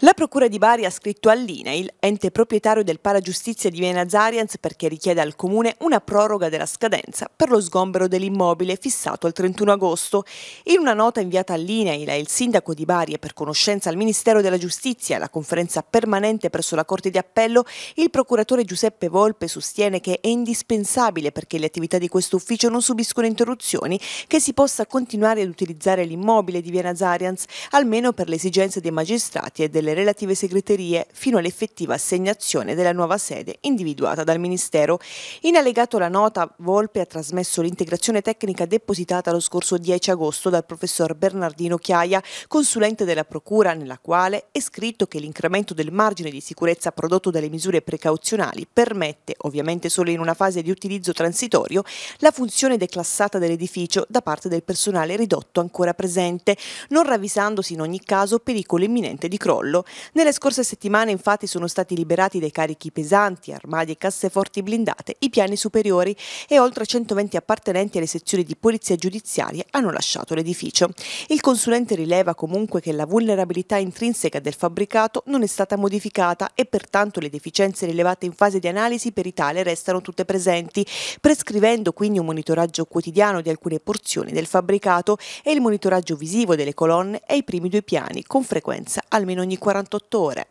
La Procura di Bari ha scritto all'INAIL, ente proprietario del paragiustizia di Vena Zarians, perché richiede al Comune una proroga della scadenza per lo sgombero dell'immobile fissato al 31 agosto. In una nota inviata all'INAIL e il sindaco di Bari e per conoscenza al Ministero della Giustizia e alla conferenza permanente presso la Corte di Appello, il procuratore Giuseppe Volpe sostiene che è indispensabile perché le attività di questo ufficio non subiscono interruzioni che si possa continuare ad utilizzare l'immobile di Vena Zarians, almeno per le esigenze dei magistrati e delle delle relative segreterie fino all'effettiva assegnazione della nuova sede individuata dal Ministero. In allegato la nota, Volpe ha trasmesso l'integrazione tecnica depositata lo scorso 10 agosto dal professor Bernardino Chiaia, consulente della Procura, nella quale è scritto che l'incremento del margine di sicurezza prodotto dalle misure precauzionali permette, ovviamente solo in una fase di utilizzo transitorio, la funzione declassata dell'edificio da parte del personale ridotto ancora presente, non ravvisandosi in ogni caso pericolo imminente di crollo controllo. Nelle scorse settimane infatti sono stati liberati dai carichi pesanti, armadi e casseforti blindate, i piani superiori e oltre 120 appartenenti alle sezioni di polizia giudiziaria hanno lasciato l'edificio. Il consulente rileva comunque che la vulnerabilità intrinseca del fabbricato non è stata modificata e pertanto le deficienze rilevate in fase di analisi per Italia restano tutte presenti, prescrivendo quindi un monitoraggio quotidiano di alcune porzioni del fabbricato e il monitoraggio visivo delle colonne ai primi due piani con frequenza almeno ogni 48 ore.